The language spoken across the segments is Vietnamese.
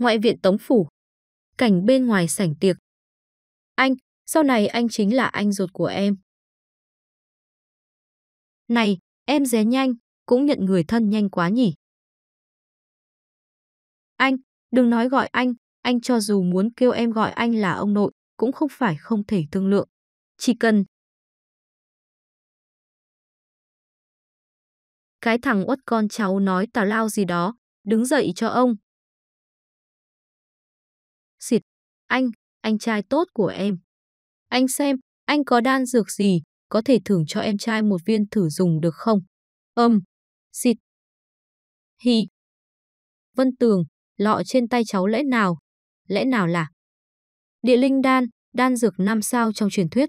Ngoại viện Tống Phủ. Cảnh bên ngoài sảnh tiệc. Anh, sau này anh chính là anh ruột của em. Này, em dé nhanh, cũng nhận người thân nhanh quá nhỉ. Anh, đừng nói gọi anh, anh cho dù muốn kêu em gọi anh là ông nội, cũng không phải không thể thương lượng. Chỉ cần Cái thằng út con cháu nói tào lao gì đó, đứng dậy cho ông, Xịt, anh, anh trai tốt của em. Anh xem, anh có đan dược gì, có thể thưởng cho em trai một viên thử dùng được không? Âm, xịt. Hì. Vân Tường, lọ trên tay cháu lẽ nào? Lẽ nào là? Địa linh đan, đan dược 5 sao trong truyền thuyết.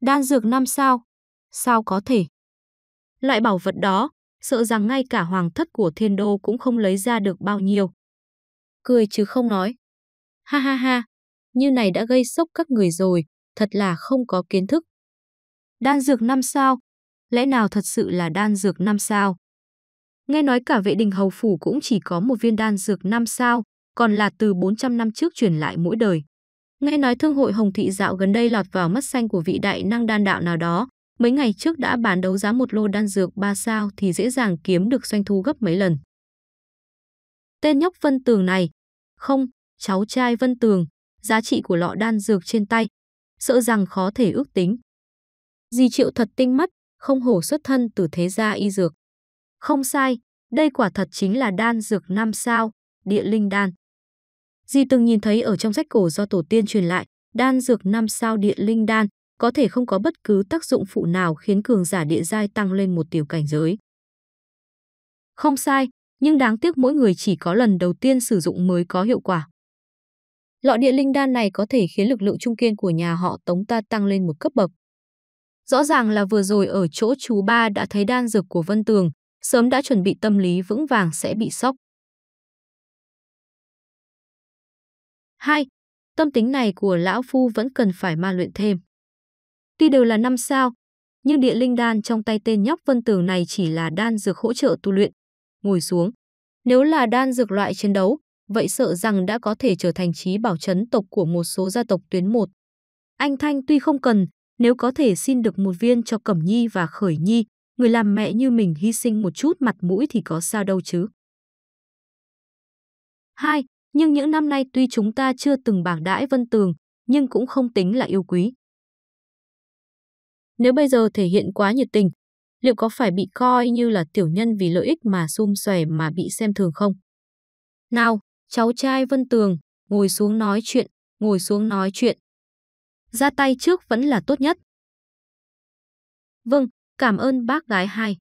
Đan dược 5 sao? Sao có thể? Loại bảo vật đó, sợ rằng ngay cả hoàng thất của thiên đô cũng không lấy ra được bao nhiêu cười chứ không nói. Ha ha ha, như này đã gây sốc các người rồi, thật là không có kiến thức. Đan dược năm sao? Lẽ nào thật sự là đan dược năm sao? Nghe nói cả vệ đình hầu phủ cũng chỉ có một viên đan dược năm sao, còn là từ 400 năm trước truyền lại mỗi đời. Nghe nói thương hội Hồng Thị dạo gần đây lọt vào mắt xanh của vị đại năng đan đạo nào đó, mấy ngày trước đã bán đấu giá một lô đan dược 3 sao thì dễ dàng kiếm được doanh thu gấp mấy lần. Tên nhóc Vân Tường này, không, cháu trai Vân Tường, giá trị của lọ đan dược trên tay, sợ rằng khó thể ước tính. Di Triệu thật tinh mắt, không hổ xuất thân từ thế gia y dược. Không sai, đây quả thật chính là đan dược năm sao, địa linh đan. Di từng nhìn thấy ở trong sách cổ do tổ tiên truyền lại, đan dược năm sao địa linh đan có thể không có bất cứ tác dụng phụ nào khiến cường giả địa giai tăng lên một tiểu cảnh giới. Không sai, nhưng đáng tiếc mỗi người chỉ có lần đầu tiên sử dụng mới có hiệu quả. Lọ địa linh đan này có thể khiến lực lượng trung kiên của nhà họ Tống ta tăng lên một cấp bậc. Rõ ràng là vừa rồi ở chỗ chú ba đã thấy đan dược của Vân Tường, sớm đã chuẩn bị tâm lý vững vàng sẽ bị sốc. 2. Tâm tính này của Lão Phu vẫn cần phải ma luyện thêm. Tuy đều là năm sao, nhưng địa linh đan trong tay tên nhóc Vân Tường này chỉ là đan dược hỗ trợ tu luyện, ngồi xuống. Nếu là đan dược loại chiến đấu, vậy sợ rằng đã có thể trở thành trí bảo chấn tộc của một số gia tộc tuyến một. Anh Thanh tuy không cần, nếu có thể xin được một viên cho Cẩm Nhi và Khởi Nhi, người làm mẹ như mình hy sinh một chút mặt mũi thì có sao đâu chứ. 2. Nhưng những năm nay tuy chúng ta chưa từng bảng đãi Vân Tường, nhưng cũng không tính là yêu quý. Nếu bây giờ thể hiện quá nhiệt tình, liệu có phải bị coi như là tiểu nhân vì lợi ích mà xung xòe mà bị xem thường không? Nào, cháu trai Vân Tường, ngồi xuống nói chuyện, ngồi xuống nói chuyện. Ra tay trước vẫn là tốt nhất. Vâng, cảm ơn bác gái hai.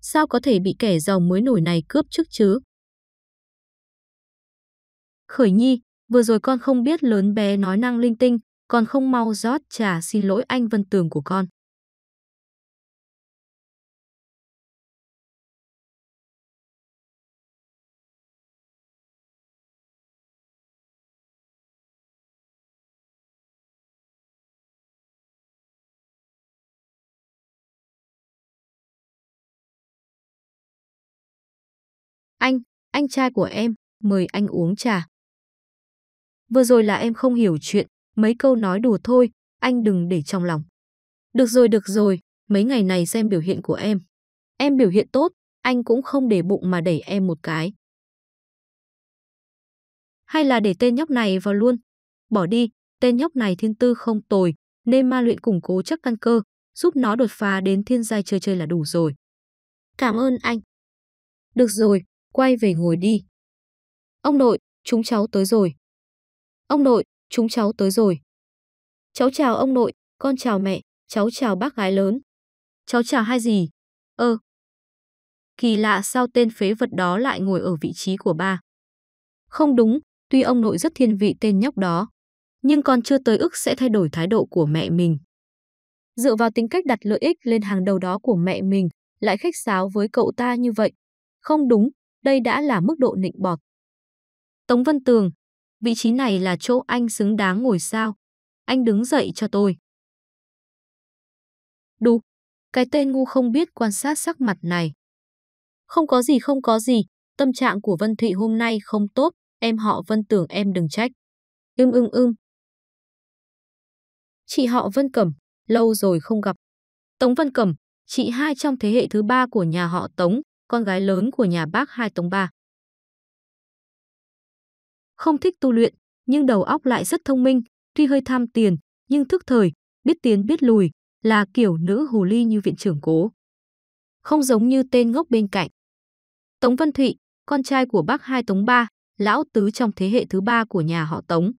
Sao có thể bị kẻ giàu mới nổi này cướp trước chứ? Khởi nhi, vừa rồi con không biết lớn bé nói năng linh tinh, con không mau rót trà xin lỗi anh Vân Tường của con. Anh, anh trai của em, mời anh uống trà. Vừa rồi là em không hiểu chuyện, mấy câu nói đùa thôi, anh đừng để trong lòng. Được rồi, được rồi, mấy ngày này xem biểu hiện của em. Em biểu hiện tốt, anh cũng không để bụng mà đẩy em một cái. Hay là để tên nhóc này vào luôn. Bỏ đi, tên nhóc này thiên tư không tồi, nên ma luyện củng cố chắc căn cơ, giúp nó đột phá đến thiên giai chơi chơi là đủ rồi. Cảm ơn anh. Được rồi, quay về ngồi đi. Ông nội, chúng cháu tới rồi. Ông nội, chúng cháu tới rồi. Cháu chào ông nội, con chào mẹ, cháu chào bác gái lớn. Cháu chào hai gì? Ơ. Kỳ lạ sao tên phế vật đó lại ngồi ở vị trí của ba. Không đúng, tuy ông nội rất thiên vị tên nhóc đó, nhưng còn chưa tới ức sẽ thay đổi thái độ của mẹ mình. Dựa vào tính cách đặt lợi ích lên hàng đầu đó của mẹ mình, lại khách sáo với cậu ta như vậy. Không đúng, đây đã là mức độ nịnh bọt. Tống Văn Tường, vị trí này là chỗ anh xứng đáng ngồi sao. Anh đứng dậy cho tôi. Đù, cái tên ngu không biết quan sát sắc mặt này. Không có gì không có gì, tâm trạng của Vân Thụy hôm nay không tốt, em họ Vân Tường em đừng trách. Ưm ưm ưm. Chị họ Vân Cẩm, lâu rồi không gặp. Tống Vân Cẩm, chị hai trong thế hệ thứ ba của nhà họ Tống, con gái lớn của nhà bác hai Tống Ba. Không thích tu luyện, nhưng đầu óc lại rất thông minh, tuy hơi tham tiền, nhưng thức thời, biết tiến biết lùi, là kiểu nữ hồ ly như viện trưởng cố. Không giống như tên ngốc bên cạnh. Tống Văn Thụy, con trai của bác hai Tống Ba, lão tứ trong thế hệ thứ ba của nhà họ Tống.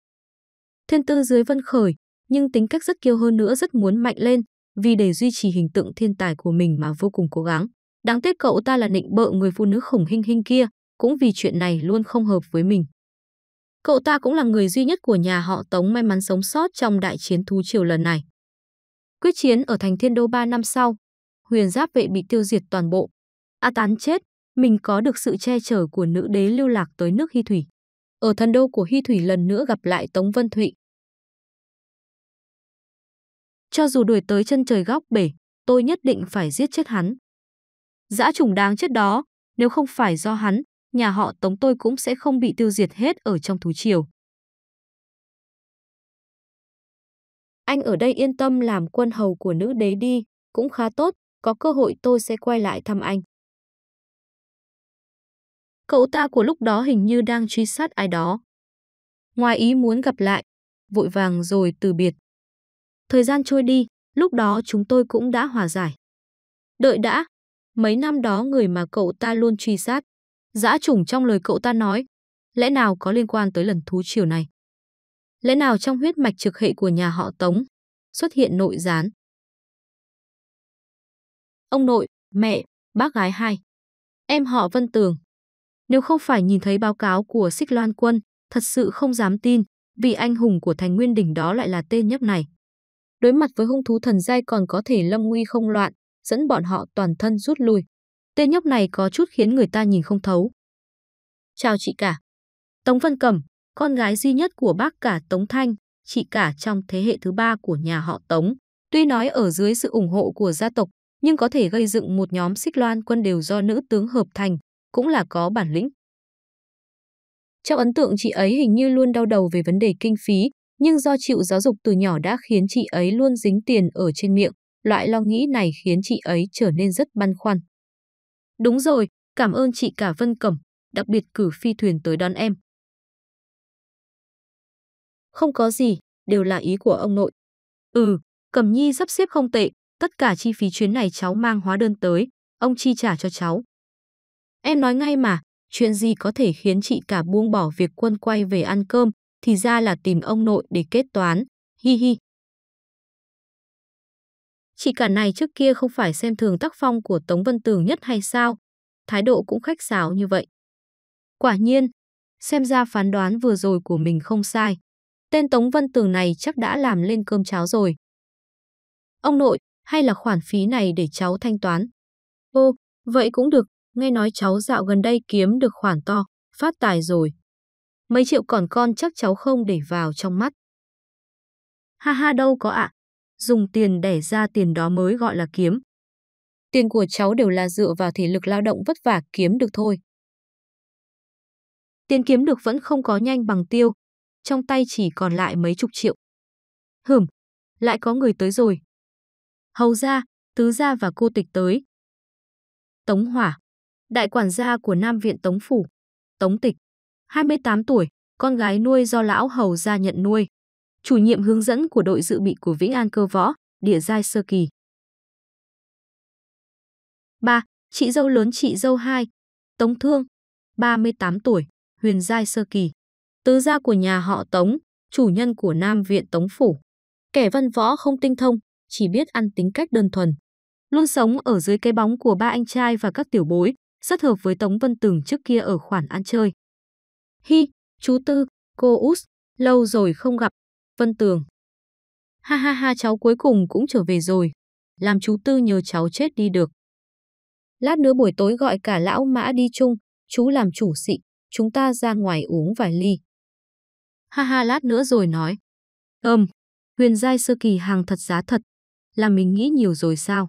Thiên tư dưới Vân Khởi, nhưng tính cách rất kiêu hơn nữa rất muốn mạnh lên, vì để duy trì hình tượng thiên tài của mình mà vô cùng cố gắng. Đáng tiếc cậu ta là nịnh bợ người phụ nữ khủng hinh hinh kia, cũng vì chuyện này luôn không hợp với mình. Cậu ta cũng là người duy nhất của nhà họ Tống may mắn sống sót trong đại chiến thú triều lần này. Quyết chiến ở thành Thiên Đô 3 năm sau, huyền giáp vệ bị tiêu diệt toàn bộ. A Tán chết, mình có được sự che chở của nữ đế lưu lạc tới nước Hy Thủy. Ở thần đô của Hy Thủy lần nữa gặp lại Tống Vân Thụy. Cho dù đuổi tới chân trời góc bể, tôi nhất định phải giết chết hắn. Dã chủng đáng chết đó, nếu không phải do hắn, nhà họ Tống tôi cũng sẽ không bị tiêu diệt hết ở trong thú triều. Anh ở đây yên tâm làm quân hầu của nữ đế đi, cũng khá tốt, có cơ hội tôi sẽ quay lại thăm anh. Cậu ta của lúc đó hình như đang truy sát ai đó. Ngoài ý muốn gặp lại, vội vàng rồi từ biệt. Thời gian trôi đi, lúc đó chúng tôi cũng đã hòa giải. Đợi đã, Mấy năm đó người mà cậu ta luôn truy sát, dã chủng trong lời cậu ta nói, lẽ nào có liên quan tới lần thú triều này? Lẽ nào trong huyết mạch trực hệ của nhà họ Tống xuất hiện nội gián? Ông nội, mẹ, bác gái hai, em họ Vân Tường. Nếu không phải nhìn thấy báo cáo của Xích Loan Quân, thật sự không dám tin, vì anh hùng của Thành Nguyên Đỉnh đó lại là tên nhấp này. Đối mặt với hung thú thần giai còn có thể lâm nguy không loạn, dẫn bọn họ toàn thân rút lui. Tên nhóc này có chút khiến người ta nhìn không thấu. Chào chị cả. Tống Vân Cẩm, con gái duy nhất của bác cả Tống Thanh, chị cả trong thế hệ thứ ba của nhà họ Tống. Tuy nói ở dưới sự ủng hộ của gia tộc, nhưng có thể gây dựng một nhóm xích loan quân đều do nữ tướng hợp thành, cũng là có bản lĩnh. Trong ấn tượng chị ấy hình như luôn đau đầu về vấn đề kinh phí, nhưng do chịu giáo dục từ nhỏ đã khiến chị ấy luôn dính tiền ở trên miệng, Loại lo nghĩ này khiến chị ấy trở nên rất băn khoăn. Đúng rồi, cảm ơn chị cả Vân Cẩm, đặc biệt cử phi thuyền tới đón em. Không có gì, đều là ý của ông nội. Ừ, Cẩm Nhi sắp xếp không tệ, tất cả chi phí chuyến này cháu mang hóa đơn tới, ông chi trả cho cháu. Em nói ngay mà, chuyện gì có thể khiến chị cả buông bỏ việc quân quay về ăn cơm, thì ra là tìm ông nội để kết toán, hi hi chỉ cả này trước kia không phải xem thường tác phong của Tống Vân Tường nhất hay sao? Thái độ cũng khách sáo như vậy. Quả nhiên, xem ra phán đoán vừa rồi của mình không sai. Tên Tống Vân Tường này chắc đã làm lên cơm cháo rồi. Ông nội, hay là khoản phí này để cháu thanh toán? Ô, vậy cũng được, nghe nói cháu dạo gần đây kiếm được khoản to, phát tài rồi. Mấy triệu còn con chắc cháu không để vào trong mắt. Ha ha đâu có ạ, à, dùng tiền đẻ ra tiền đó mới gọi là kiếm. Tiền của cháu đều là dựa vào thể lực lao động vất vả kiếm được thôi. Tiền kiếm được vẫn không có nhanh bằng tiêu, trong tay chỉ còn lại mấy chục triệu. Hửm, lại có người tới rồi. Hầu ra, tứ gia và cô tịch tới. Tống Hỏa, đại quản gia của Nam Viện Tống Phủ, Tống Tịch, 28 tuổi, con gái nuôi do lão hầu gia nhận nuôi chủ nhiệm hướng dẫn của đội dự bị của Vĩnh An Cơ Võ, Địa Giai Sơ Kỳ. 3. Chị dâu lớn chị dâu 2, Tống Thương, 38 tuổi, Huyền Giai Sơ Kỳ. Tứ gia của nhà họ Tống, chủ nhân của Nam Viện Tống Phủ. Kẻ văn võ không tinh thông, chỉ biết ăn tính cách đơn thuần. Luôn sống ở dưới cái bóng của ba anh trai và các tiểu bối, rất hợp với Tống Vân Tường trước kia ở khoản ăn chơi. Hi, chú Tư, cô Út, lâu rồi không gặp, Vân Tường. Ha ha ha cháu cuối cùng cũng trở về rồi. Làm chú Tư nhờ cháu chết đi được. Lát nữa buổi tối gọi cả lão mã đi chung, chú làm chủ sĩ, chúng ta ra ngoài uống vài ly. Ha ha lát nữa rồi nói. Ơm, huyền giai sơ kỳ hàng thật giá thật. Là mình nghĩ nhiều rồi sao?